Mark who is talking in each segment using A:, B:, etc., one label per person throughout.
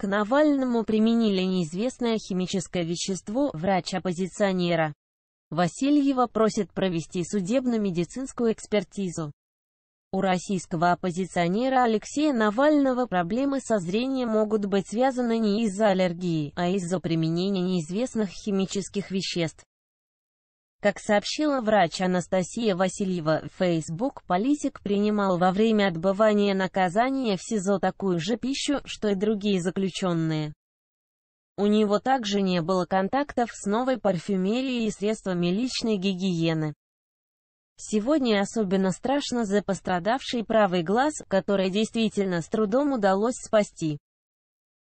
A: К Навальному применили неизвестное химическое вещество, врач-оппозиционера. Васильева просит провести судебно-медицинскую экспертизу. У российского оппозиционера Алексея Навального проблемы со зрением могут быть связаны не из-за аллергии, а из-за применения неизвестных химических веществ. Как сообщила врач Анастасия Васильева, в Facebook Политик принимал во время отбывания наказания в СИЗО такую же пищу, что и другие заключенные. У него также не было контактов с новой парфюмерией и средствами личной гигиены. Сегодня особенно страшно за пострадавший правый глаз, который действительно с трудом удалось спасти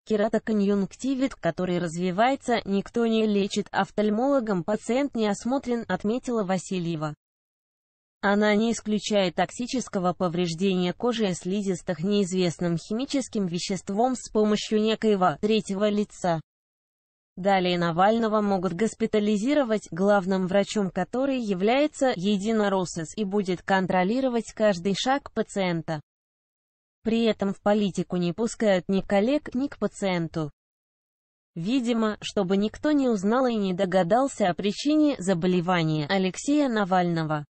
A: кератоконъюнктивит, который развивается, никто не лечит, офтальмологом пациент не осмотрен, отметила Васильева. Она не исключает токсического повреждения кожи и слизистых неизвестным химическим веществом с помощью некоего третьего лица. Далее Навального могут госпитализировать, главным врачом которой является единороссис и будет контролировать каждый шаг пациента. При этом в политику не пускают ни коллег, ни к пациенту. Видимо, чтобы никто не узнал и не догадался о причине заболевания Алексея Навального.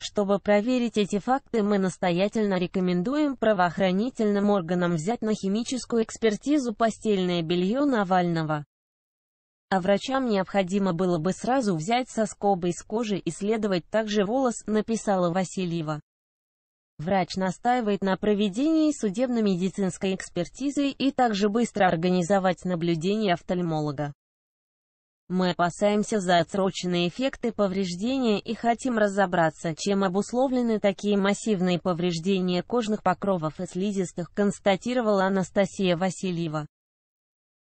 A: Чтобы проверить эти факты, мы настоятельно рекомендуем правоохранительным органам взять на химическую экспертизу постельное белье Навального. А врачам необходимо было бы сразу взять соскобы из кожи и следовать также волос, написала Васильева. Врач настаивает на проведении судебно-медицинской экспертизы и также быстро организовать наблюдение офтальмолога. Мы опасаемся за отсроченные эффекты повреждения и хотим разобраться, чем обусловлены такие массивные повреждения кожных покровов и слизистых, констатировала Анастасия Васильева.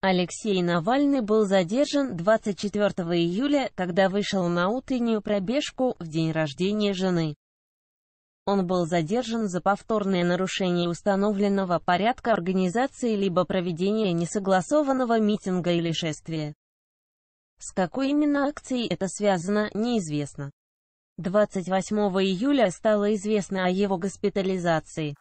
A: Алексей Навальный был задержан 24 июля, когда вышел на утреннюю пробежку в день рождения жены. Он был задержан за повторное нарушение установленного порядка организации либо проведения несогласованного митинга или шествия. С какой именно акцией это связано, неизвестно. 28 июля стало известно о его госпитализации.